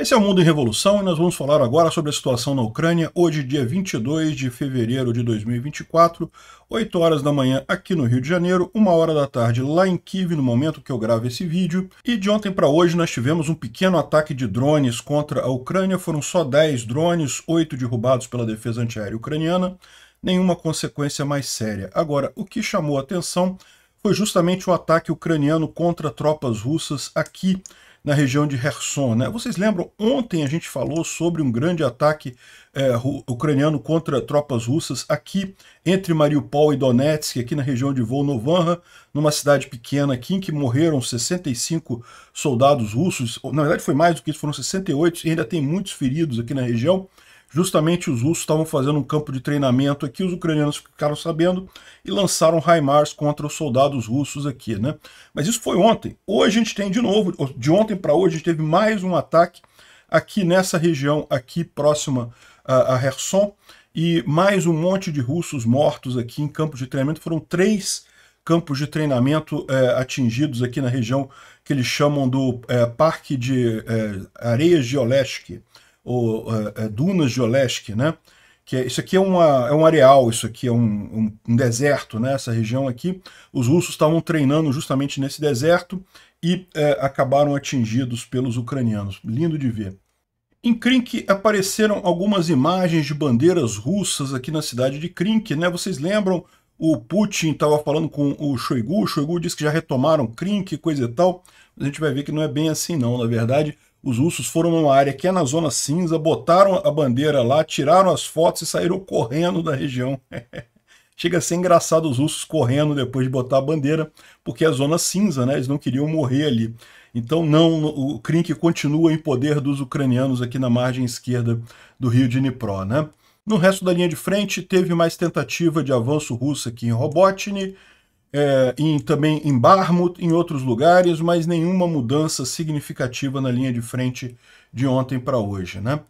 Esse é o Mundo em Revolução e nós vamos falar agora sobre a situação na Ucrânia, hoje, dia 22 de fevereiro de 2024, 8 horas da manhã aqui no Rio de Janeiro, 1 hora da tarde lá em Kiev, no momento que eu gravo esse vídeo. E de ontem para hoje nós tivemos um pequeno ataque de drones contra a Ucrânia, foram só 10 drones, 8 derrubados pela defesa antiaérea ucraniana, nenhuma consequência mais séria. Agora, o que chamou a atenção foi justamente o ataque ucraniano contra tropas russas aqui na região de Kherson. Né? Vocês lembram, ontem a gente falou sobre um grande ataque é, ucraniano contra tropas russas aqui entre Mariupol e Donetsk, aqui na região de Volnovanha, numa cidade pequena aqui em que morreram 65 soldados russos. Na verdade foi mais do que isso, foram 68 e ainda tem muitos feridos aqui na região. Justamente os russos estavam fazendo um campo de treinamento aqui, os ucranianos ficaram sabendo e lançaram HIMARS contra os soldados russos aqui, né? Mas isso foi ontem. Hoje a gente tem de novo, de ontem para hoje a gente teve mais um ataque aqui nessa região, aqui próxima a, a Herson, e mais um monte de russos mortos aqui em campos de treinamento. Foram três campos de treinamento é, atingidos aqui na região que eles chamam do é, Parque de é, Areias de Olesk, a, a dunas de Olesk, né? Que é, isso aqui é, uma, é um areal, isso aqui é um, um, um deserto, né? Essa região aqui, os russos estavam treinando justamente nesse deserto e é, acabaram atingidos pelos ucranianos. Lindo de ver. Em Krink apareceram algumas imagens de bandeiras russas aqui na cidade de Krink, né? Vocês lembram? O Putin estava falando com o Shoigu, o Shoigu disse que já retomaram Krink, coisa e tal. a gente vai ver que não é bem assim não, na verdade. Os russos foram numa área que é na zona cinza, botaram a bandeira lá, tiraram as fotos e saíram correndo da região. Chega a ser engraçado os russos correndo depois de botar a bandeira, porque é a zona cinza, né? Eles não queriam morrer ali. Então, não, o Krink continua em poder dos ucranianos aqui na margem esquerda do rio de Dnipro, né? No resto da linha de frente, teve mais tentativa de avanço russo aqui em Robotnik, é, em, também em Barmouth, em outros lugares, mas nenhuma mudança significativa na linha de frente de ontem para hoje. Né?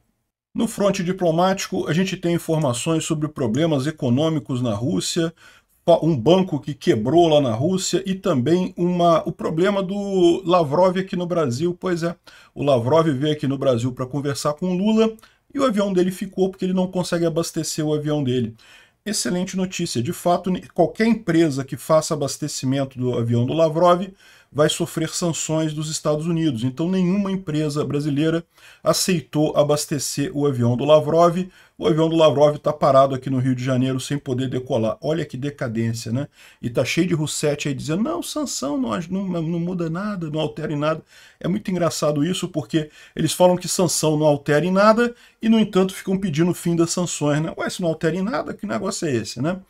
No fronte diplomático, a gente tem informações sobre problemas econômicos na Rússia, um banco que quebrou lá na Rússia e também uma, o problema do Lavrov aqui no Brasil. Pois é, o Lavrov veio aqui no Brasil para conversar com o Lula e o avião dele ficou porque ele não consegue abastecer o avião dele excelente notícia. De fato, qualquer empresa que faça abastecimento do avião do Lavrov vai sofrer sanções dos Estados Unidos. Então, nenhuma empresa brasileira aceitou abastecer o avião do Lavrov. O avião do Lavrov está parado aqui no Rio de Janeiro sem poder decolar. Olha que decadência, né? E tá cheio de Roussetti aí dizendo, não, sanção não, não, não muda nada, não altera em nada. É muito engraçado isso, porque eles falam que sanção não altera em nada e, no entanto, ficam pedindo o fim das sanções, né? Ué, se não altera em nada, que negócio é esse, né?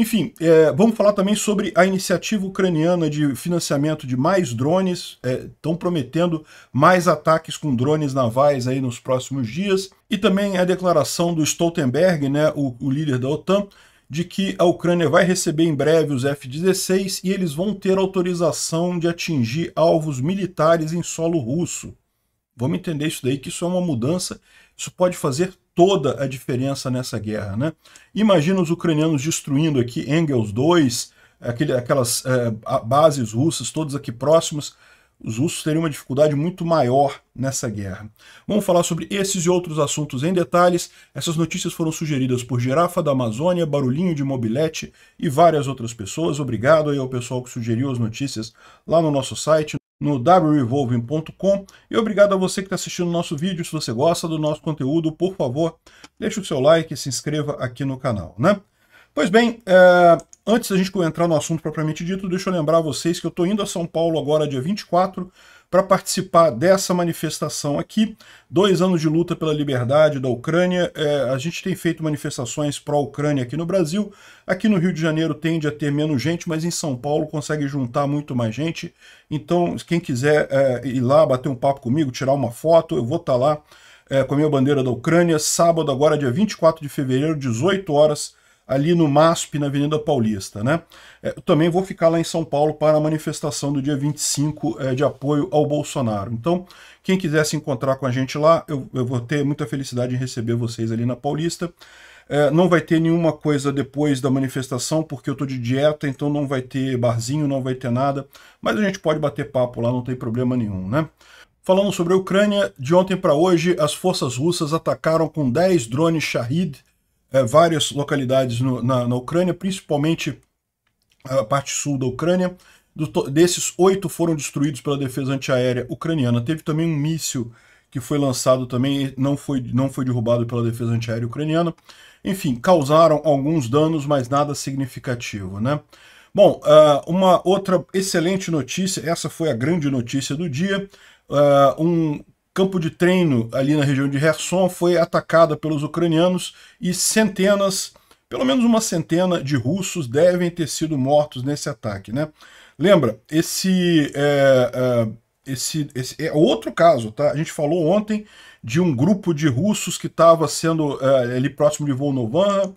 Enfim, é, vamos falar também sobre a iniciativa ucraniana de financiamento de mais drones. Estão é, prometendo mais ataques com drones navais aí nos próximos dias. E também a declaração do Stoltenberg, né, o, o líder da OTAN, de que a Ucrânia vai receber em breve os F-16 e eles vão ter autorização de atingir alvos militares em solo russo. Vamos entender isso daí, que isso é uma mudança, isso pode fazer toda a diferença nessa guerra. Né? Imagina os ucranianos destruindo aqui Engels 2, aquele, aquelas é, bases russas todas aqui próximas, os russos teriam uma dificuldade muito maior nessa guerra. Vamos falar sobre esses e outros assuntos em detalhes. Essas notícias foram sugeridas por Girafa da Amazônia, Barulhinho de Mobilete e várias outras pessoas. Obrigado aí ao pessoal que sugeriu as notícias lá no nosso site, no wrevolving.com. E obrigado a você que está assistindo o nosso vídeo. Se você gosta do nosso conteúdo, por favor, deixe o seu like e se inscreva aqui no canal, né? Pois bem, é... antes da gente entrar no assunto propriamente dito, deixa eu lembrar vocês que eu estou indo a São Paulo agora, dia 24, para participar dessa manifestação aqui. Dois anos de luta pela liberdade da Ucrânia. É, a gente tem feito manifestações pró-Ucrânia aqui no Brasil. Aqui no Rio de Janeiro tende a ter menos gente, mas em São Paulo consegue juntar muito mais gente. Então, quem quiser é, ir lá, bater um papo comigo, tirar uma foto, eu vou estar tá lá. É, com a minha bandeira da Ucrânia, sábado agora, dia 24 de fevereiro, 18 horas, ali no MASP, na Avenida Paulista. Né? É, também vou ficar lá em São Paulo para a manifestação do dia 25 é, de apoio ao Bolsonaro. Então, quem quiser se encontrar com a gente lá, eu, eu vou ter muita felicidade em receber vocês ali na Paulista. É, não vai ter nenhuma coisa depois da manifestação, porque eu estou de dieta, então não vai ter barzinho, não vai ter nada. Mas a gente pode bater papo lá, não tem problema nenhum, né? Falando sobre a Ucrânia, de ontem para hoje, as forças russas atacaram com 10 drones Shahid é, várias localidades no, na, na, Ucrânia, principalmente a parte sul da Ucrânia. Do, desses, oito foram destruídos pela defesa antiaérea ucraniana. Teve também um míssil que foi lançado também, não foi, não foi derrubado pela defesa antiaérea ucraniana. Enfim, causaram alguns danos, mas nada significativo, né? Bom, ah, uma outra excelente notícia, essa foi a grande notícia do dia, ah, um campo de treino ali na região de Kherson foi atacada pelos ucranianos e centenas, pelo menos uma centena de russos devem ter sido mortos nesse ataque, né? Lembra, esse é, é, esse, esse é outro caso, tá? A gente falou ontem de um grupo de russos que estava sendo é, ali próximo de Volnovana,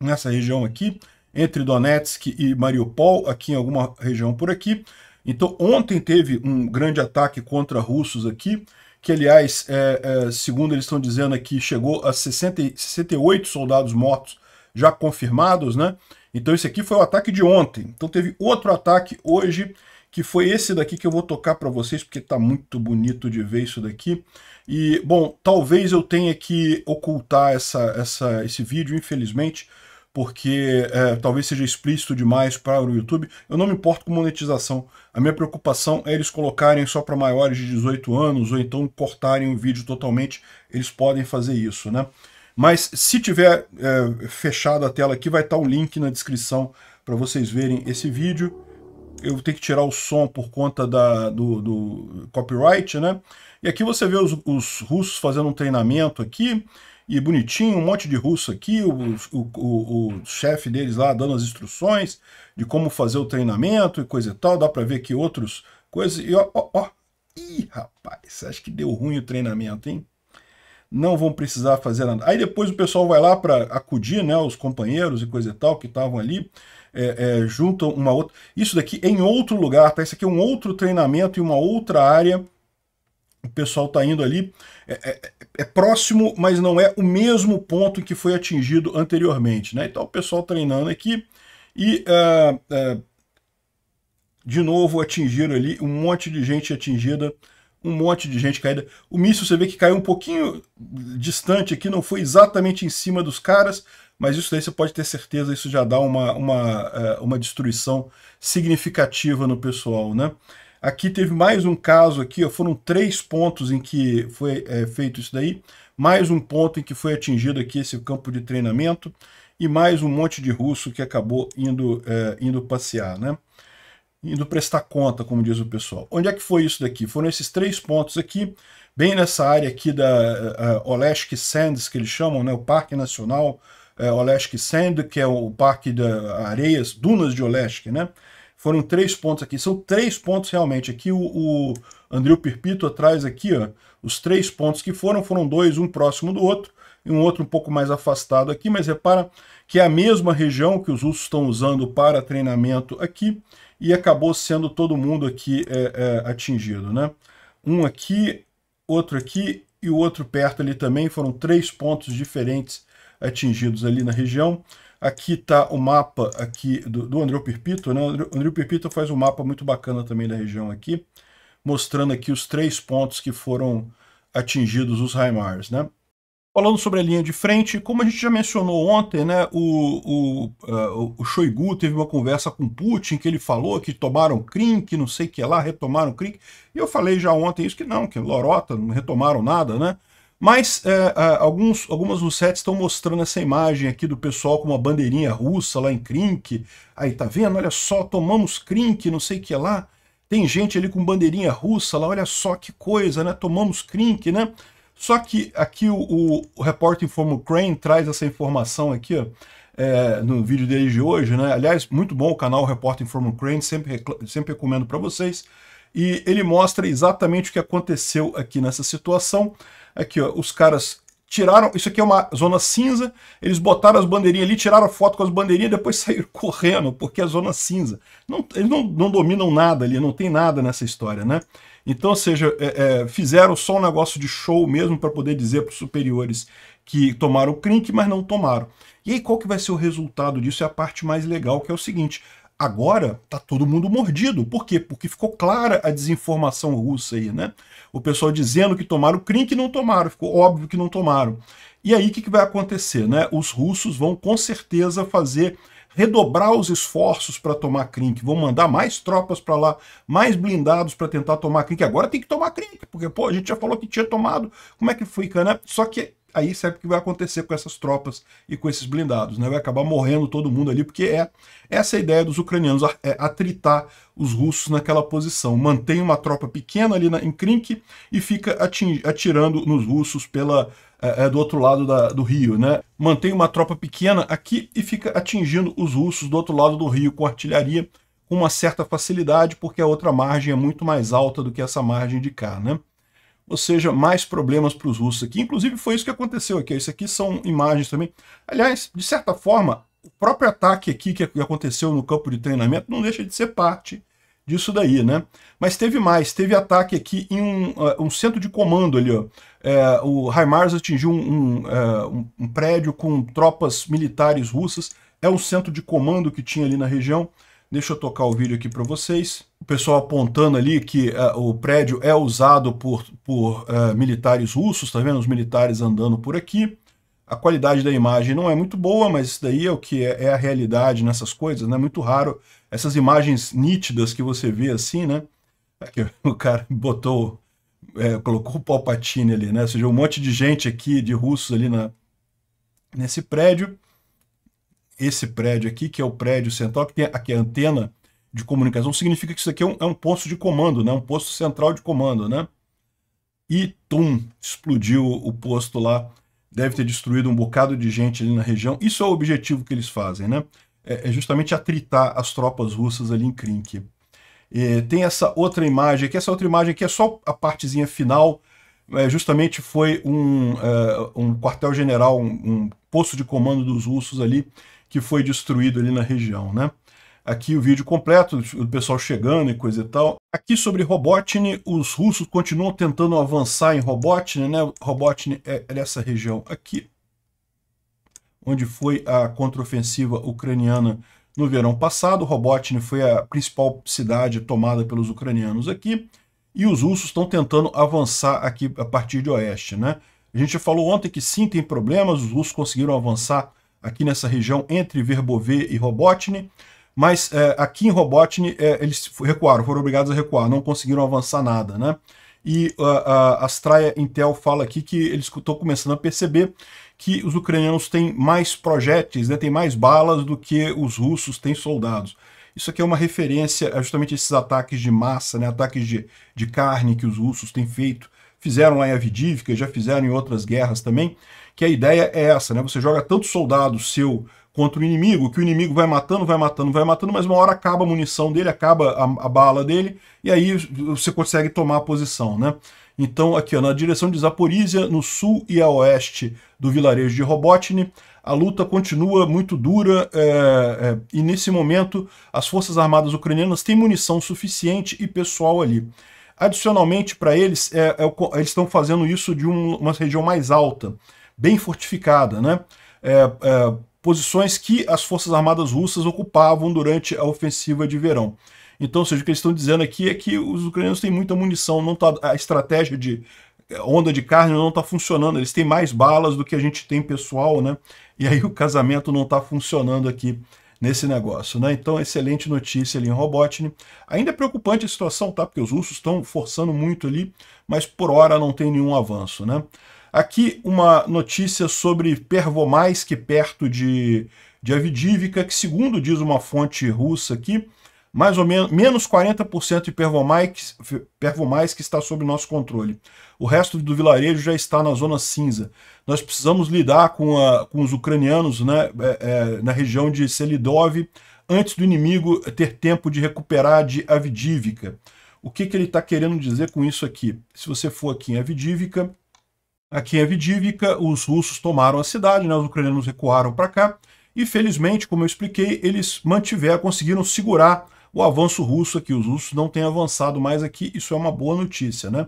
nessa região aqui, entre Donetsk e Mariupol, aqui em alguma região por aqui. Então, ontem teve um grande ataque contra russos aqui, que aliás, é, é, segundo eles estão dizendo aqui, chegou a 60, 68 soldados mortos já confirmados, né? Então esse aqui foi o ataque de ontem. Então teve outro ataque hoje, que foi esse daqui que eu vou tocar para vocês, porque tá muito bonito de ver isso daqui. E, bom, talvez eu tenha que ocultar essa, essa, esse vídeo, infelizmente, porque é, talvez seja explícito demais para o YouTube. Eu não me importo com monetização. A minha preocupação é eles colocarem só para maiores de 18 anos ou então cortarem o vídeo totalmente. Eles podem fazer isso, né? Mas se tiver é, fechada a tela aqui, vai estar tá o link na descrição para vocês verem esse vídeo. Eu tenho que tirar o som por conta da, do, do copyright, né? E aqui você vê os, os russos fazendo um treinamento aqui e bonitinho, um monte de russo aqui, o, o, o, o chefe deles lá dando as instruções de como fazer o treinamento e coisa e tal, dá para ver que outros coisas, e ó, ó, ó, ih, rapaz, acho que deu ruim o treinamento, hein? Não vão precisar fazer nada. Aí depois o pessoal vai lá para acudir, né, os companheiros e coisa e tal que estavam ali, é, é, juntam uma outra... Isso daqui em outro lugar, tá? Isso aqui é um outro treinamento em uma outra área, o pessoal tá indo ali. É, é é próximo, mas não é o mesmo ponto que foi atingido anteriormente. Né? Então, o pessoal treinando aqui e, uh, uh, de novo, atingiram ali um monte de gente atingida, um monte de gente caída. O míssil você vê que caiu um pouquinho distante aqui, não foi exatamente em cima dos caras, mas isso daí você pode ter certeza, isso já dá uma, uma, ah, uma destruição significativa no pessoal, né? Aqui teve mais um caso aqui, ó, foram três pontos em que foi é, feito isso daí, mais um ponto em que foi atingido aqui esse campo de treinamento e mais um monte de russo que acabou indo, é, indo passear, né? Indo prestar conta, como diz o pessoal. Onde é que foi isso daqui? Foram esses três pontos aqui, bem nessa área aqui da Olesk Sands, que eles chamam, né? O Parque Nacional é, Sands, Sand, que é o parque da areias, dunas de Olesk, né? Foram três pontos aqui. São três pontos realmente. Aqui o, o André Perpito atrás aqui ó, os três pontos que foram. Foram dois, um próximo do outro e um outro um pouco mais afastado aqui. Mas repara que é a mesma região que os russos estão usando para treinamento aqui e acabou sendo todo mundo aqui é, é, atingido. Né? Um aqui, outro aqui e o outro perto ali também. Foram três pontos diferentes atingidos ali na região. Aqui está o mapa aqui do, do Perpito. Né? O André Perpito faz um mapa muito bacana também da região aqui, mostrando aqui os três pontos que foram atingidos os Heimars. Né? Falando sobre a linha de frente, como a gente já mencionou ontem, né, o, o, uh, o Shoigu teve uma conversa com Putin que ele falou que tomaram Krim, que não sei o que lá, retomaram Krim. E eu falei já ontem isso que não, que Lorota, não retomaram nada, né? Mas é, é, alguns, algumas Russettes estão mostrando essa imagem aqui do pessoal com uma bandeirinha russa lá em Krink. Aí, tá vendo? Olha só, tomamos Krink, não sei o que lá. Tem gente ali com bandeirinha russa lá, olha só que coisa, né? Tomamos Krink, né? Só que aqui o, o, o repórter traz essa informação aqui, ó. É, no vídeo dele de hoje, né? Aliás, muito bom o canal Repórter Informo Ukraine, sempre, sempre recomendo para vocês. E ele mostra exatamente o que aconteceu aqui nessa situação. Aqui, ó, os caras tiraram. Isso aqui é uma zona cinza. Eles botaram as bandeirinhas ali, tiraram foto com as bandeirinhas depois saíram correndo, porque é zona cinza. Não, eles não, não dominam nada ali, não tem nada nessa história, né? Então, ou seja, é, é, fizeram só um negócio de show mesmo para poder dizer para os superiores que tomaram o crink, mas não tomaram. E aí qual que vai ser o resultado disso? É a parte mais legal, que é o seguinte. Agora tá todo mundo mordido. Por quê? Porque ficou clara a desinformação russa aí, né? O pessoal dizendo que tomaram o Krim que não tomaram, ficou óbvio que não tomaram. E aí o que, que, vai acontecer, né? Os russos vão com certeza fazer redobrar os esforços para tomar Krim, vão mandar mais tropas para lá, mais blindados para tentar tomar Krim, agora tem que tomar Krim, porque pô, a gente já falou que tinha tomado. Como é que fica, né? Só que aí sabe o que vai acontecer com essas tropas e com esses blindados, né? Vai acabar morrendo todo mundo ali, porque é essa a ideia dos ucranianos, é atritar os russos naquela posição. Mantém uma tropa pequena ali na, em Krink e fica atirando nos russos pela é, é, do outro lado da, do rio, né? Mantém uma tropa pequena aqui e fica atingindo os russos do outro lado do rio com artilharia com uma certa facilidade, porque a outra margem é muito mais alta do que essa margem de cá, né? ou seja, mais problemas para os russos aqui. Inclusive foi isso que aconteceu aqui. Isso aqui são imagens também. Aliás, de certa forma, o próprio ataque aqui que aconteceu no campo de treinamento não deixa de ser parte disso daí, né? Mas teve mais, teve ataque aqui em um, uh, um centro de comando ali, ó. É, o Heimars atingiu um, um, uh, um prédio com tropas militares russas, é um centro de comando que tinha ali na região. Deixa eu tocar o vídeo aqui para vocês. O pessoal apontando ali que uh, o prédio é usado por, por uh, militares russos, tá vendo? Os militares andando por aqui. A qualidade da imagem não é muito boa, mas isso daí é o que é, é a realidade nessas coisas, né? Muito raro essas imagens nítidas que você vê assim, né? Aqui, o cara botou, é, colocou o Palpatine ali, né? Ou seja, um monte de gente aqui, de russos ali na, nesse prédio esse prédio aqui, que é o prédio central, que tem aqui a antena de comunicação, significa que isso aqui é um, é um posto de comando, né? um posto central de comando. Né? E, tum, explodiu o posto lá. Deve ter destruído um bocado de gente ali na região. Isso é o objetivo que eles fazem, né? É, é justamente atritar as tropas russas ali em Krink. E é, tem essa outra imagem aqui. Essa outra imagem aqui é só a partezinha final. É, justamente foi um, é, um quartel-general, um, um posto de comando dos russos ali, que foi destruído ali na região, né? Aqui o vídeo completo, o pessoal chegando e coisa e tal. Aqui sobre Robotnik, os russos continuam tentando avançar em Robotnik, né? Robotny é, é essa região aqui, onde foi a contraofensiva ucraniana no verão passado. Robotnik foi a principal cidade tomada pelos ucranianos aqui. E os russos estão tentando avançar aqui a partir de oeste, né? A gente falou ontem que sim, tem problemas, os russos conseguiram avançar aqui nessa região entre Verbovê e Robotny, mas é, aqui em Robotny é, eles recuaram, foram obrigados a recuar, não conseguiram avançar nada, né? E a, a, a Intel fala aqui que eles estão começando a perceber que os ucranianos têm mais projéteis, né, têm mais balas do que os russos têm soldados. Isso aqui é uma referência a justamente esses ataques de massa, né, ataques de, de carne que os russos têm feito, fizeram lá em Avidivka, já fizeram em outras guerras também, que a ideia é essa, né? Você joga tanto soldado seu contra o inimigo, que o inimigo vai matando, vai matando, vai matando, mas uma hora acaba a munição dele, acaba a, a bala dele, e aí você consegue tomar a posição, né? Então, aqui ó, na direção de Zaporizhia, no sul e a oeste do vilarejo de Robotny, a luta continua muito dura é, é, e nesse momento as forças armadas ucranianas têm munição suficiente e pessoal ali. Adicionalmente, para eles, é, é eles estão fazendo isso de um, uma região mais alta bem fortificada, né? É, é, posições que as Forças Armadas Russas ocupavam durante a ofensiva de verão. Então, seja, o que eles estão dizendo aqui é que os ucranianos têm muita munição, não tá, a estratégia de é, onda de carne não está funcionando, eles têm mais balas do que a gente tem pessoal, né? E aí o casamento não está funcionando aqui nesse negócio, né? Então, excelente notícia ali em Robotnik. Ainda é preocupante a situação, tá? Porque os russos estão forçando muito ali, mas por hora não tem nenhum avanço, né? Aqui uma notícia sobre Pervomais, que é perto de, de Avidívica, que segundo diz uma fonte russa aqui, mais ou menos, menos 40% de Pervomais, que está sob nosso controle. O resto do vilarejo já está na zona cinza. Nós precisamos lidar com, a, com os ucranianos né, é, é, na região de Selidov antes do inimigo ter tempo de recuperar de Avidivka. O que, que ele está querendo dizer com isso aqui? Se você for aqui em Avidivka, a Kiev Dívica, os russos tomaram a cidade, né, os ucranianos recuaram para cá, e felizmente, como eu expliquei, eles mantiveram, conseguiram segurar o avanço russo aqui, os russos não têm avançado mais aqui, isso é uma boa notícia, né?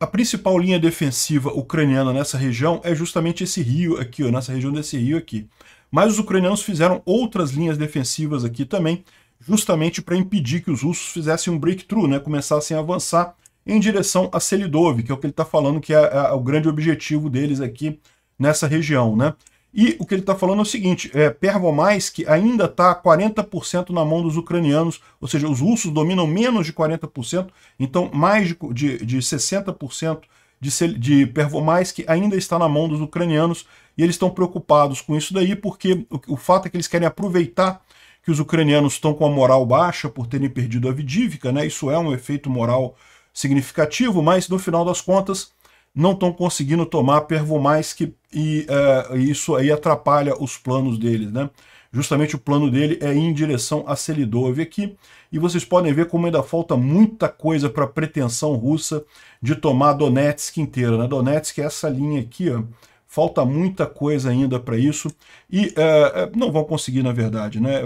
A principal linha defensiva ucraniana nessa região é justamente esse rio aqui, ó, nessa região desse rio aqui. Mas os ucranianos fizeram outras linhas defensivas aqui também, justamente para impedir que os russos fizessem um breakthrough, né, começassem a avançar em direção a Selidov, que é o que ele está falando que é, é, o grande objetivo deles aqui nessa região, né? E o que ele está falando é o seguinte, é, Pervomaisk ainda está 40% na mão dos ucranianos, ou seja, os russos dominam menos de 40%, então mais de, de, de 60% de, de Pervomaisk ainda está na mão dos ucranianos, e eles estão preocupados com isso daí, porque o, o fato é que eles querem aproveitar que os ucranianos estão com a moral baixa por terem perdido a Vidívica, né? Isso é um efeito moral significativo, mas no final das contas não estão conseguindo tomar Pervo mais que e, é, isso aí atrapalha os planos deles, né? Justamente o plano dele é ir em direção a Selidov aqui, e vocês podem ver como ainda falta muita coisa para a pretensão russa de tomar Donetsk inteira, né? Donetsk é essa linha aqui, ó, falta muita coisa ainda para isso, e é, é, não vão conseguir, na verdade, né?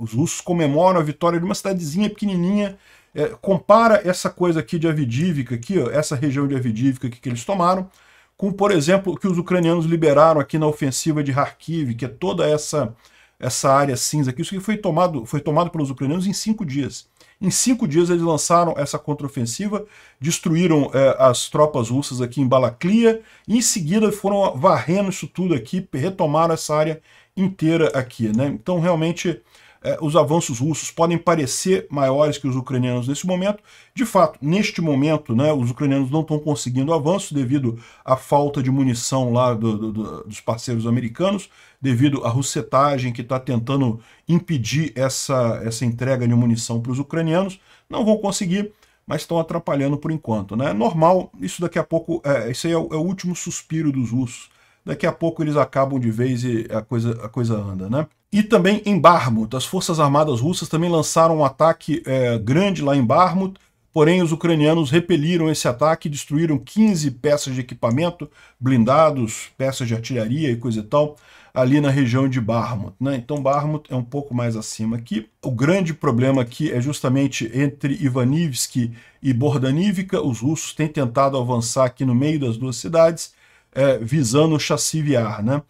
os russos comemoram a vitória de uma cidadezinha pequenininha é, compara essa coisa aqui de Avidívica, aqui, ó, essa região de Avdivka que eles tomaram, com, por exemplo, o que os ucranianos liberaram aqui na ofensiva de Kharkiv, que é toda essa, essa área cinza aqui. Isso aqui foi tomado, foi tomado pelos ucranianos em cinco dias. Em cinco dias eles lançaram essa contraofensiva, destruíram é, as tropas russas aqui em Balaclia, e em seguida foram varrendo isso tudo aqui, retomaram essa área inteira aqui. Né? Então, realmente, eh, os avanços russos podem parecer maiores que os ucranianos nesse momento. De fato, neste momento, né, os ucranianos não estão conseguindo avanço devido à falta de munição lá do, do, do, dos parceiros americanos, devido à russetagem que está tentando impedir essa, essa entrega de munição para os ucranianos. Não vão conseguir mas estão atrapalhando por enquanto. Né? Normal, isso daqui a pouco, é, isso aí é o, é o, último suspiro dos russos daqui a pouco eles acabam de vez e a coisa, a coisa anda, né? E também em Barmut, as Forças Armadas Russas também lançaram um ataque é, grande lá em Barmut, porém os ucranianos repeliram esse ataque, destruíram 15 peças de equipamento, blindados, peças de artilharia e coisa e tal, ali na região de Barmut. Né? Então Barmut é um pouco mais acima aqui. O grande problema aqui é justamente entre Ivanivsk e Bordanivka, os russos têm tentado avançar aqui no meio das duas cidades, é, visando chassiviar, né?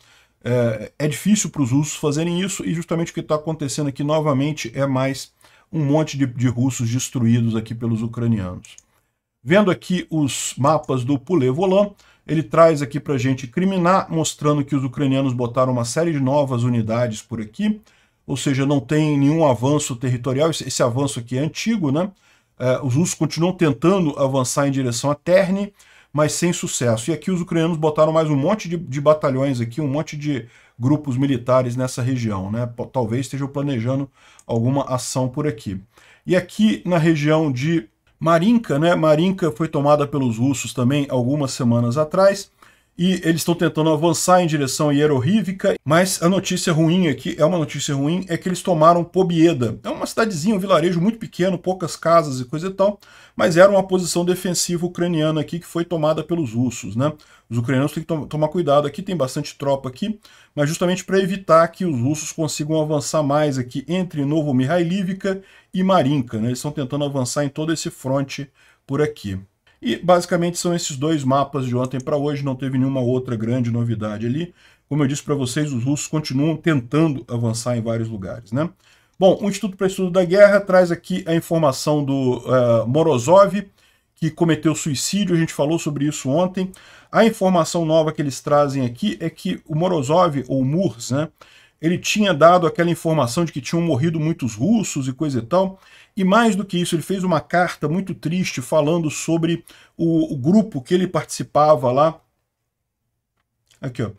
É, é difícil para os russos fazerem isso e justamente o que está acontecendo aqui novamente é mais um monte de, de russos destruídos aqui pelos ucranianos. Vendo aqui os mapas do Volant, ele traz aqui para a gente criminar, mostrando que os ucranianos botaram uma série de novas unidades por aqui, ou seja, não tem nenhum avanço territorial, esse, esse avanço aqui é antigo, né? É, os russos continuam tentando avançar em direção a Terni mas sem sucesso. E aqui os ucranianos botaram mais um monte de, de batalhões aqui, um monte de grupos militares nessa região. Né? Talvez estejam planejando alguma ação por aqui. E aqui na região de Marinka, né? Marinka foi tomada pelos russos também algumas semanas atrás e eles estão tentando avançar em direção a Hierohívica, mas a notícia ruim aqui, é uma notícia ruim, é que eles tomaram Pobieda. É uma cidadezinha, um vilarejo muito pequeno, poucas casas e coisa e tal, mas era uma posição defensiva ucraniana aqui que foi tomada pelos russos, né? Os ucranianos têm que to tomar cuidado aqui, tem bastante tropa aqui, mas justamente para evitar que os russos consigam avançar mais aqui entre Novo Mihailivka e Marinka, né? Eles estão tentando avançar em todo esse fronte por aqui. E basicamente são esses dois mapas de ontem para hoje, não teve nenhuma outra grande novidade ali. Como eu disse para vocês, os russos continuam tentando avançar em vários lugares, né? Bom, o Instituto para Estudo da Guerra traz aqui a informação do uh, Morozov, que cometeu suicídio, a gente falou sobre isso ontem. A informação nova que eles trazem aqui é que o Morozov, ou Murs, né, ele tinha dado aquela informação de que tinham morrido muitos russos e coisa e tal. E mais do que isso, ele fez uma carta muito triste falando sobre o, o grupo que ele participava lá. Aqui, ó.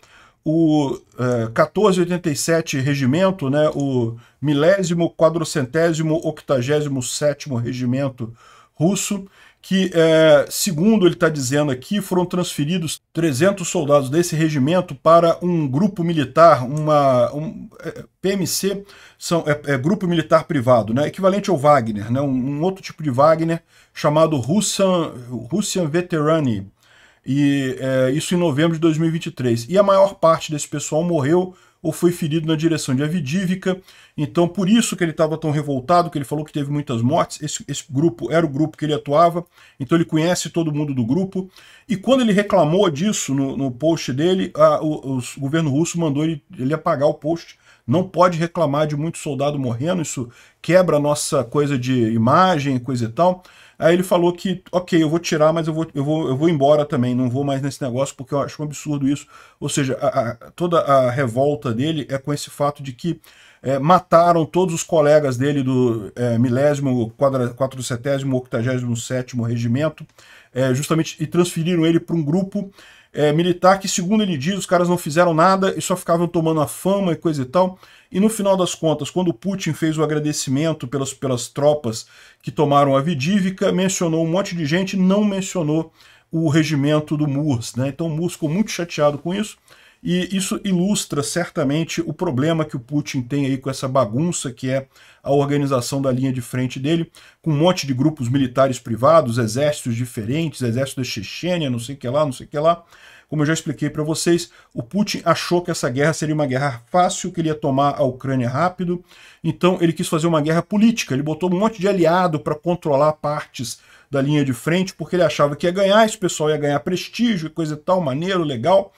O é, 1487 Regimento, né, o milésimo, quadrocentésimo, octagésimo sétimo Regimento Russo, que, é, segundo ele está dizendo aqui, foram transferidos 300 soldados desse regimento para um grupo militar, uma um, é, PMC, são, é, é, grupo militar privado, né, equivalente ao Wagner, né, um, um outro tipo de Wagner chamado Russian, Russian Veterani, e é, isso em novembro de 2023. E a maior parte desse pessoal morreu ou foi ferido na direção de Avidívica. Então, por isso que ele estava tão revoltado, que ele falou que teve muitas mortes. Esse, esse, grupo era o grupo que ele atuava, então ele conhece todo mundo do grupo. E quando ele reclamou disso no, no post dele, a, o, o, governo russo mandou ele, ele apagar o post. Não pode reclamar de muito soldado morrendo, isso quebra a nossa coisa de imagem, coisa e tal. Aí ele falou que, ok, eu vou tirar, mas eu vou, eu vou, eu vou embora também, não vou mais nesse negócio, porque eu acho um absurdo isso. Ou seja, a, a, toda a revolta dele é com esse fato de que é, mataram todos os colegas dele do é, milésimo, quadra, quatrocentésimo, octagésimo sétimo regimento, é, justamente, e transferiram ele para um grupo é, militar que, segundo ele diz, os caras não fizeram nada e só ficavam tomando a fama e coisa e tal. E no final das contas, quando Putin fez o agradecimento pelas, pelas tropas que tomaram a Vidívica, mencionou um monte de gente, não mencionou o regimento do Murs. Né? Então o Murs ficou muito chateado com isso e isso ilustra certamente o problema que o Putin tem aí com essa bagunça que é a organização da linha de frente dele, com um monte de grupos militares privados, exércitos diferentes, exército da Chechênia, não sei o que lá, não sei o que lá. Como eu já expliquei para vocês, o Putin achou que essa guerra seria uma guerra fácil, que ele ia tomar a Ucrânia rápido, então ele quis fazer uma guerra política, ele botou um monte de aliado para controlar partes da linha de frente, porque ele achava que ia ganhar, esse pessoal ia ganhar prestígio, coisa e tal, maneiro, legal.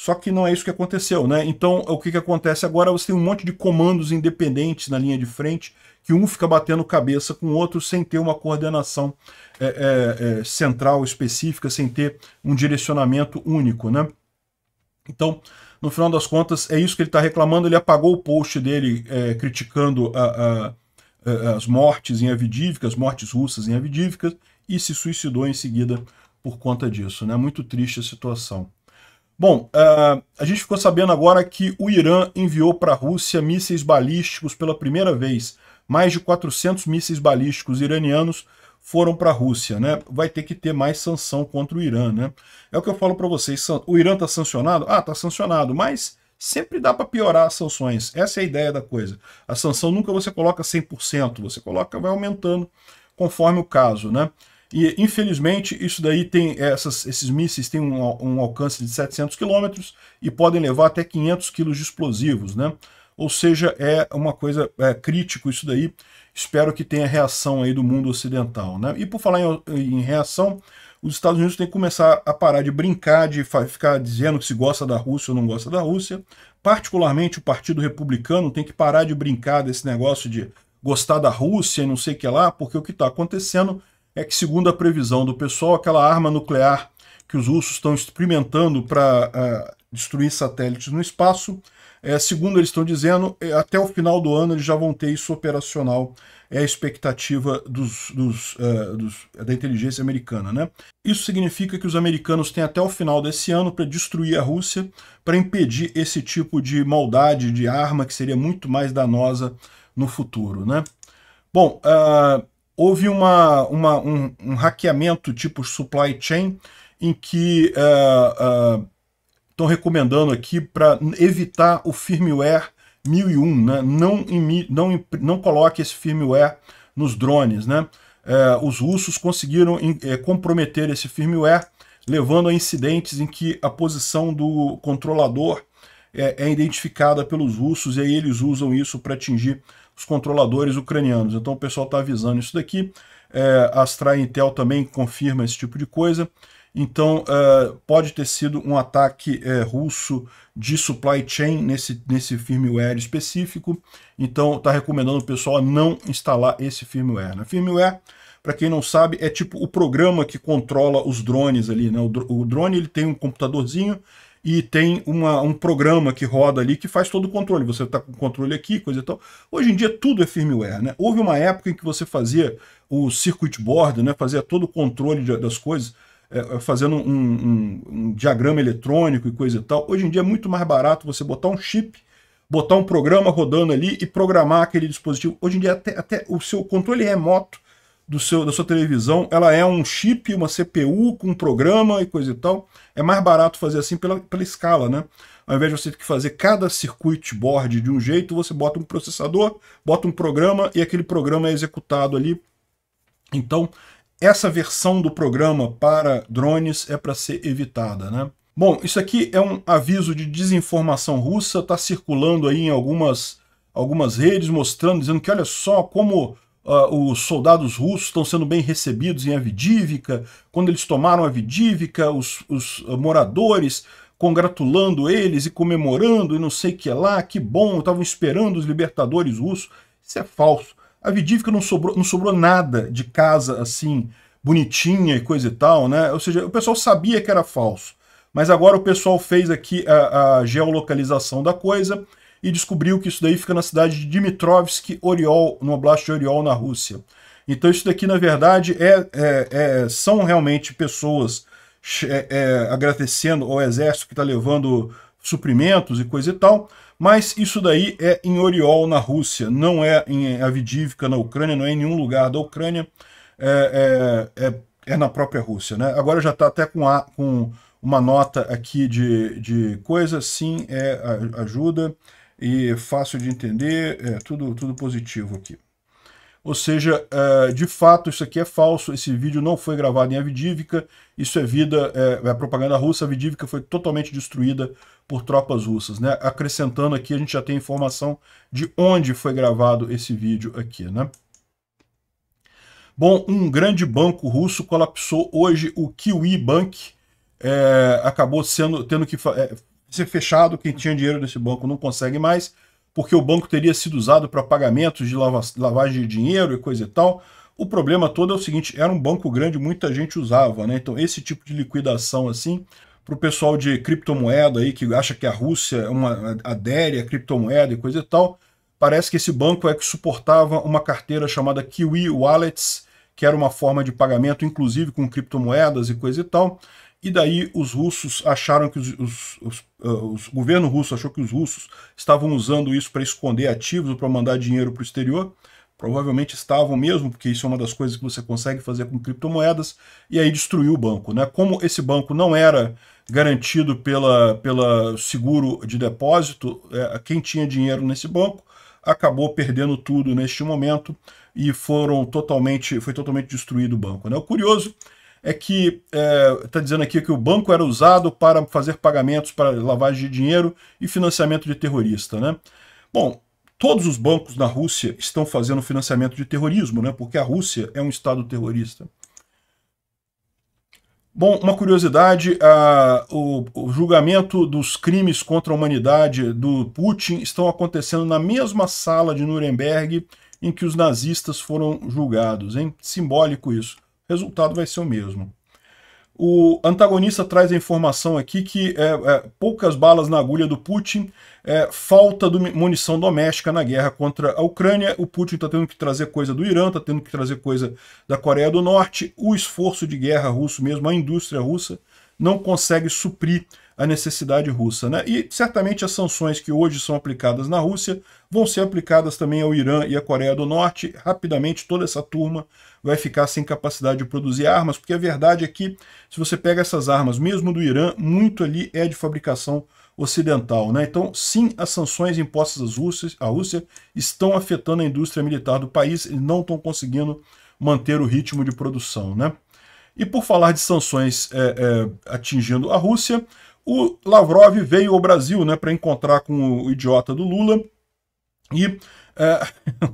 Só que não é isso que aconteceu, né? Então, o que, que acontece agora? Você tem um monte de comandos independentes na linha de frente, que um fica batendo cabeça com o outro sem ter uma coordenação é, é, é, central específica, sem ter um direcionamento único, né? Então, no final das contas, é isso que ele está reclamando. Ele apagou o post dele é, criticando a, a, a, as mortes em as mortes russas em Avidívica, e se suicidou em seguida por conta disso, né? Muito triste a situação. Bom, uh, a gente ficou sabendo agora que o Irã enviou para a Rússia mísseis balísticos pela primeira vez. Mais de 400 mísseis balísticos iranianos foram para a Rússia, né? Vai ter que ter mais sanção contra o Irã, né? É o que eu falo para vocês, o Irã está sancionado? Ah, está sancionado, mas sempre dá para piorar as sanções. Essa é a ideia da coisa. A sanção nunca você coloca 100%, você coloca, vai aumentando conforme o caso, né? E, infelizmente, isso daí tem essas, esses mísseis têm um, um alcance de 700 quilômetros e podem levar até 500 quilos de explosivos, né? Ou seja, é uma coisa é, crítico isso daí. Espero que tenha reação aí do mundo ocidental, né? E por falar em, em reação, os Estados Unidos têm que começar a parar de brincar, de ficar dizendo que se gosta da Rússia ou não gosta da Rússia. Particularmente o Partido Republicano tem que parar de brincar desse negócio de gostar da Rússia e não sei o que lá, porque o que está acontecendo é que, segundo a previsão do pessoal, aquela arma nuclear que os russos estão experimentando para uh, ah, destruir satélites no espaço, é, segundo eles estão dizendo, é, até o final do ano eles já vão ter isso operacional. É a expectativa dos, dos, uh, dos, da inteligência americana. Né? Isso significa que os americanos têm até o final desse ano para destruir a Rússia, para impedir esse tipo de maldade de arma que seria muito mais danosa no futuro. Né? Bom, uh, houve uma, uma um, um, hackeamento tipo supply chain em que estão é, é, uh, uh, recomendando aqui para evitar o firmware 1001, né? não, imi, não, não coloque esse firmware nos drones. Né? Uh, os russos conseguiram comprometer esse firmware, levando a incidentes em que a posição do controlador é, é identificada pelos russos e aí eles usam isso para atingir os controladores ucranianos. Então o pessoal está avisando isso daqui. É, a Astra Intel também confirma esse tipo de coisa. Então é, pode ter sido um ataque é, russo de supply chain nesse, nesse firmware específico. Então está recomendando o pessoal não instalar esse firmware. Né? Firmware para quem não sabe, é tipo o programa que controla os drones ali, né? O, drone ele tem um computadorzinho e tem uma, um programa que roda ali que faz todo o controle. Você está com o controle aqui, coisa e tal. Hoje em dia tudo é firmware, né? Houve uma época em que você fazia o circuit board, né? Fazia todo o controle de, das coisas, é, é, fazendo um, um, um, diagrama eletrônico e coisa e tal. Hoje em dia é muito mais barato você botar um chip, botar um programa rodando ali e programar aquele dispositivo. Hoje em dia até, até o seu controle remoto do seu, da sua televisão, ela é um chip, uma CPU com um programa e coisa e tal. É mais barato fazer assim pela, pela escala, né? Ao invés de você ter que fazer cada circuit board de um jeito, você bota um processador, bota um programa e aquele programa é executado ali. Então, essa versão do programa para drones é para ser evitada, né? Bom, isso aqui é um aviso de desinformação russa, está circulando aí em algumas, algumas redes, mostrando, dizendo que olha só como Uh, os soldados russos estão sendo bem recebidos em Avidívica, quando eles tomaram Avdívica, os, os moradores congratulando eles e comemorando e não sei o que lá, que bom, estavam esperando os libertadores russos. Isso é falso. Avdívica não sobrou, não sobrou nada de casa assim, bonitinha e coisa e tal, né? Ou seja, o pessoal sabia que era falso. Mas agora o pessoal fez aqui a, a geolocalização da coisa e descobriu que isso daí fica na cidade de Dmitrovsk, Oriol, no Oblast de Oriol, na Rússia. Então isso daqui, na verdade, é, é, é são realmente pessoas é, é, agradecendo ao exército que está levando suprimentos e coisa e tal, mas isso daí é em Oriol, na Rússia, não é em Avidivka, na Ucrânia, não é em nenhum lugar da Ucrânia, é, é, é, é na própria Rússia. Né? Agora já está até com, a, com uma nota aqui de, de coisa, sim, é, ajuda e fácil de entender, é, tudo, tudo positivo aqui. Ou seja, é, de fato, isso aqui é falso, esse vídeo não foi gravado em Avidívica, isso é vida, é, a é propaganda russa, a Avdívica foi totalmente destruída por tropas russas. Né? Acrescentando aqui, a gente já tem informação de onde foi gravado esse vídeo aqui. Né? Bom, um grande banco russo colapsou hoje, o Kiwi Bank, é, acabou sendo, tendo que é, ser fechado, quem tinha dinheiro nesse banco não consegue mais, porque o banco teria sido usado para pagamentos de lava lavagem de dinheiro e coisa e tal. O problema todo é o seguinte, era um banco grande, muita gente usava, né? Então esse tipo de liquidação assim, para o pessoal de criptomoeda aí que acha que a Rússia é uma, adere a criptomoeda e coisa e tal, parece que esse banco é que suportava uma carteira chamada Kiwi Wallets, que era uma forma de pagamento, inclusive com criptomoedas e coisa e tal. E daí os russos acharam que os, os, os, uh, os, o governo russo achou que os russos estavam usando isso para esconder ativos ou para mandar dinheiro para o exterior. Provavelmente estavam mesmo, porque isso é uma das coisas que você consegue fazer com criptomoedas, e aí destruiu o banco. Né? Como esse banco não era garantido pela, pela seguro de depósito, é, quem tinha dinheiro nesse banco acabou perdendo tudo neste momento e foram totalmente, foi totalmente destruído o banco. Né? O curioso é que está é, tá dizendo aqui que o banco era usado para fazer pagamentos para lavagem de dinheiro e financiamento de terrorista. Né? Bom, todos os bancos na Rússia estão fazendo financiamento de terrorismo, né? porque a Rússia é um Estado terrorista. Bom, uma curiosidade, a, o, o, julgamento dos crimes contra a humanidade do Putin estão acontecendo na mesma sala de Nuremberg em que os nazistas foram julgados, hein? Simbólico isso resultado vai ser o mesmo. O antagonista traz a informação aqui que é, é, poucas balas na agulha do Putin, é, falta de munição doméstica na guerra contra a Ucrânia. O Putin está tendo que trazer coisa do Irã, está tendo que trazer coisa da Coreia do Norte. O esforço de guerra russo mesmo, a indústria russa, não consegue suprir a necessidade russa. Né? E certamente as sanções que hoje são aplicadas na Rússia vão ser aplicadas também ao Irã e à Coreia do Norte. Rapidamente toda essa turma vai ficar sem capacidade de produzir armas, porque a verdade é que se você pega essas armas, mesmo do Irã, muito ali é de fabricação ocidental. Né? Então, sim, as sanções impostas à Rússia estão afetando a indústria militar do país e não estão conseguindo manter o ritmo de produção. Né? E por falar de sanções é, é, atingindo a Rússia, o Lavrov veio ao Brasil né, para encontrar com o idiota do Lula e é,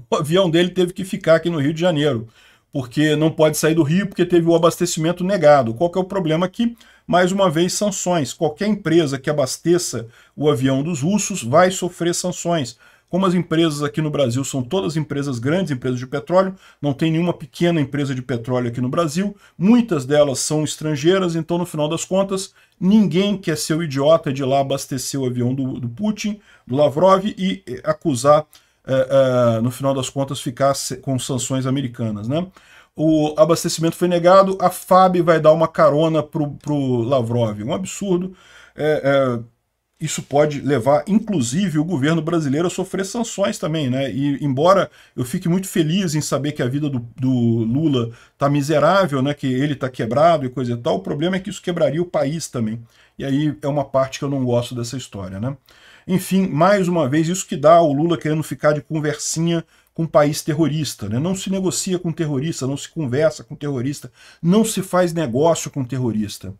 o avião dele teve que ficar aqui no Rio de Janeiro, porque não pode sair do Rio porque teve o abastecimento negado. Qual que é o problema aqui? Mais uma vez, sanções. Qualquer empresa que abasteça o avião dos russos vai sofrer sanções como as empresas aqui no Brasil são todas empresas grandes, empresas de petróleo, não tem nenhuma pequena empresa de petróleo aqui no Brasil, muitas delas são estrangeiras, então no final das contas, ninguém quer é ser o idiota de ir lá abastecer o avião do, do Putin, do Lavrov e eh, acusar, eh, eh, no final das contas, ficar com sanções americanas, né? o abastecimento foi negado, a FAB vai dar uma carona pro, o Lavrov. Um absurdo. É, é, isso pode levar, inclusive, o governo brasileiro a sofrer sanções também, né? E embora eu fique muito feliz em saber que a vida do, do Lula tá miserável, né? Que ele tá quebrado e coisa e tal, o problema é que isso quebraria o país também. E aí é uma parte que eu não gosto dessa história, né? Enfim, mais uma vez, isso que dá o Lula querendo ficar de conversinha com um país terrorista. Né? Não se negocia com terrorista, não se conversa com terrorista, não se faz negócio com terrorista.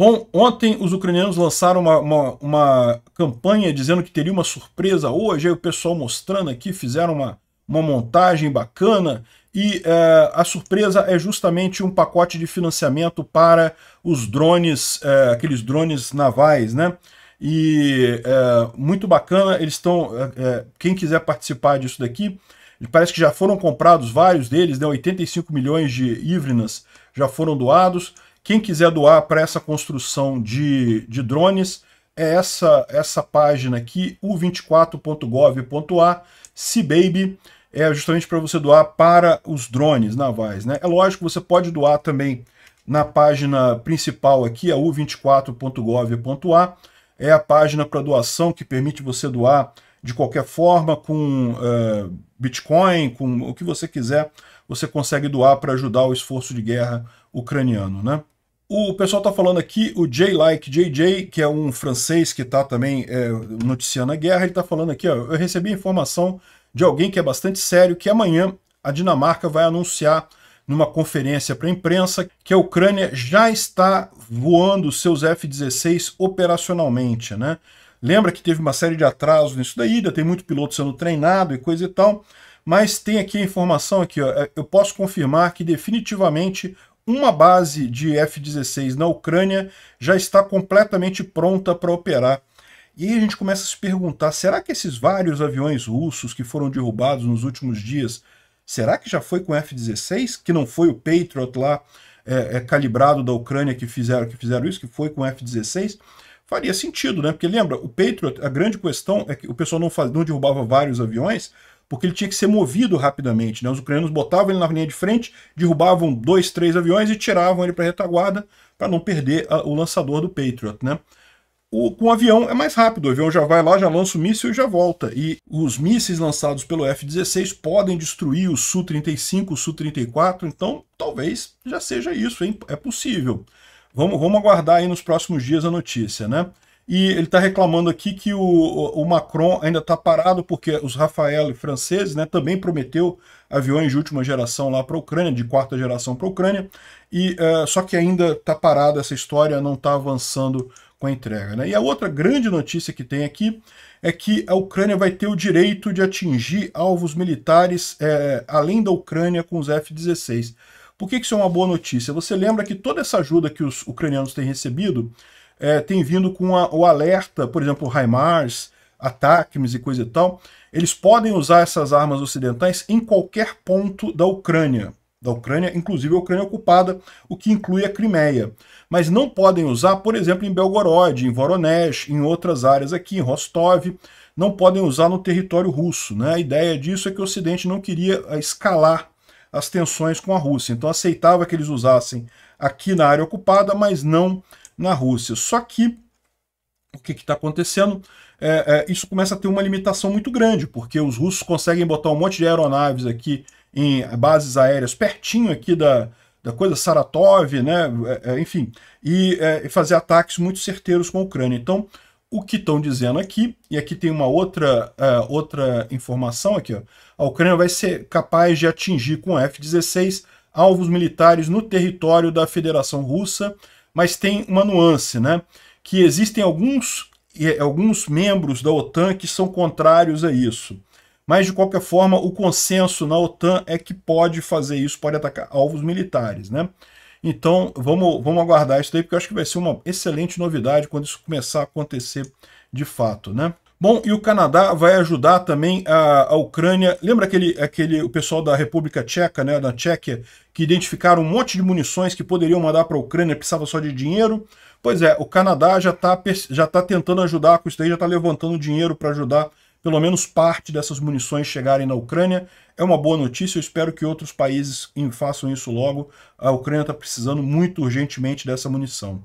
Bom, ontem os ucranianos lançaram uma, uma, uma, campanha dizendo que teria uma surpresa hoje, aí o pessoal mostrando aqui, fizeram uma, uma montagem bacana, e é, a surpresa é justamente um pacote de financiamento para os drones, é, aqueles drones navais, né? E é, muito bacana, eles estão. É, é, quem quiser participar disso daqui, parece que já foram comprados vários deles, né? 85 milhões de ivrinas já foram doados. Quem quiser doar para essa construção de, de drones, é essa, essa página aqui, u24.gov.a, Seababy, é justamente para você doar para os drones navais. Né? É lógico, você pode doar também na página principal aqui, a u24.gov.a, é a página para doação que permite você doar de qualquer forma, com uh, Bitcoin, com o que você quiser, você consegue doar para ajudar o esforço de guerra ucraniano, né? O pessoal está falando aqui, o J-Like JJ, que é um francês que está também é, noticiando a guerra, ele está falando aqui, ó, eu recebi informação de alguém que é bastante sério, que amanhã a Dinamarca vai anunciar numa conferência para a imprensa que a Ucrânia já está voando seus F-16 operacionalmente, né? Lembra que teve uma série de atrasos nisso daí, ainda tem muito piloto sendo treinado e coisa e tal mas tem aqui a informação aqui, ó, é, eu posso confirmar que definitivamente uma base de F-16 na Ucrânia já está completamente pronta para operar. E aí a gente começa a se perguntar, será que esses vários aviões russos que foram derrubados nos últimos dias, será que já foi com F-16, que não foi o Patriot lá é, é, calibrado da Ucrânia que fizeram, que fizeram isso, que foi com F-16? Faria sentido, né? Porque lembra, o Patriot, a grande questão é que o pessoal não, faz, não derrubava vários aviões, porque ele tinha que ser movido rapidamente. Né? Os ucranianos botavam ele na linha de frente, derrubavam dois, três aviões e tiravam ele para a retaguarda para não perder a, ah, o lançador do Patriot. Né? O, com o avião é mais rápido, o avião já vai lá, já lança o míssil e já volta. E os mísseis lançados pelo F-16 podem destruir o Su-35, o Su-34, então talvez já seja isso, hein? é possível. Vamos, vamos aguardar aí nos próximos dias a notícia, né? E ele está reclamando aqui que o, o Macron ainda está parado porque os Rafael franceses né, também prometeu aviões de última geração lá para a Ucrânia, de quarta geração para a Ucrânia, e, uh, só que ainda está parada essa história, não está avançando com a entrega. Né? E a outra grande notícia que tem aqui é que a Ucrânia vai ter o direito de atingir alvos militares é, além da Ucrânia com os F-16. Por que, que isso é uma boa notícia? Você lembra que toda essa ajuda que os ucranianos têm recebido é, tem vindo com a, o alerta, por exemplo, HIMARS, ataques e coisa e tal, eles podem usar essas armas ocidentais em qualquer ponto da Ucrânia, da Ucrânia, inclusive a Ucrânia ocupada, o que inclui a Crimeia. Mas não podem usar, por exemplo, em Belgorod, em Voronezh, em outras áreas aqui, em Rostov, não podem usar no território russo. Né? A ideia disso é que o Ocidente não queria eh, escalar as tensões com a Rússia, então aceitava que eles usassem aqui na área ocupada, mas não na Rússia. Só que o que está acontecendo? É, é, isso começa a ter uma limitação muito grande, porque os russos conseguem botar um monte de aeronaves aqui em bases aéreas pertinho aqui da, da coisa, Saratov, né? É, é enfim, é, e fazer ataques muito certeiros com a Ucrânia. Então, o que estão dizendo aqui, e aqui tem uma outra, é, outra informação aqui, ó. a Ucrânia vai ser capaz de atingir com F-16 alvos militares no território da Federação Russa, mas tem uma nuance, né? Que existem alguns, eh, alguns membros da OTAN que são contrários a isso. Mas, de qualquer forma, o consenso na OTAN é que pode fazer isso, pode atacar alvos militares, né? Então, vamos, vamos aguardar isso daí, porque eu acho que vai ser uma excelente novidade quando isso começar a acontecer de fato, né? Bom, e o Canadá vai ajudar também a, a Ucrânia. Lembra aquele, aquele o pessoal da República Tcheca, né, da Tchequia, que identificaram um monte de munições que poderiam mandar para a Ucrânia, precisava só de dinheiro? Pois é, o Canadá já está já tá tentando ajudar com isso daí, já está levantando dinheiro para ajudar pelo menos parte dessas munições chegarem na Ucrânia. É uma boa notícia, eu espero que outros países façam isso logo. A Ucrânia está precisando muito urgentemente dessa munição.